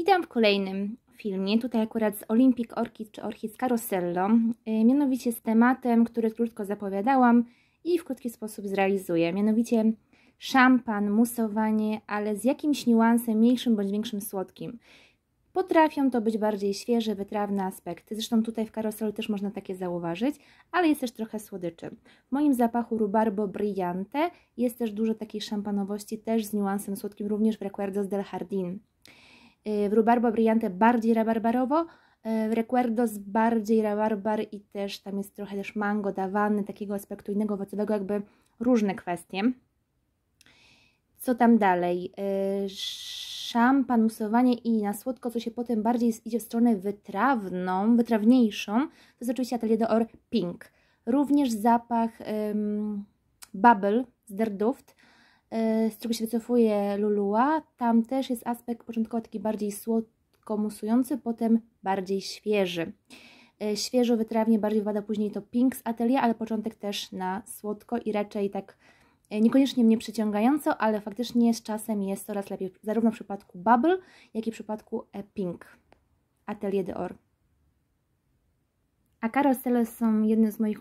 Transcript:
Witam w kolejnym filmie, tutaj akurat z Olympic Orchid czy Orchid z y, mianowicie z tematem, który krótko zapowiadałam i w krótki sposób zrealizuję, mianowicie szampan, musowanie, ale z jakimś niuansem mniejszym bądź większym słodkim. Potrafią to być bardziej świeże, wytrawne aspekty. Zresztą tutaj w karoselu też można takie zauważyć, ale jest też trochę słodyczy. W moim zapachu Rubarbo Brillante jest też dużo takiej szampanowości, też z niuansem słodkim, również w Recuerdos del Jardin. Y, w Rubarbo Brillante bardziej rabarbarowo, w y, Recuerdos bardziej rabarbar i też tam jest trochę też mango dawany, takiego aspektu innego owocowego, jakby różne kwestie. Co tam dalej? Y, szampan, musowanie i na słodko, co się potem bardziej idzie w stronę wytrawną, wytrawniejszą, to jest oczywiście Atelier d'Or Pink. Również zapach um, bubble z Derduft, E, z którego się wycofuje Lulua. Tam też jest aspekt początkowo taki bardziej słodko-musujący, potem bardziej świeży. E, świeżo, wytrawnie, bardziej wada później to Pink z Atelier, ale początek też na słodko i raczej tak e, niekoniecznie mnie przyciągająco, ale faktycznie z czasem jest coraz lepiej, zarówno w przypadku Bubble, jak i w przypadku Pink Atelier de A Carousel są jednym z moich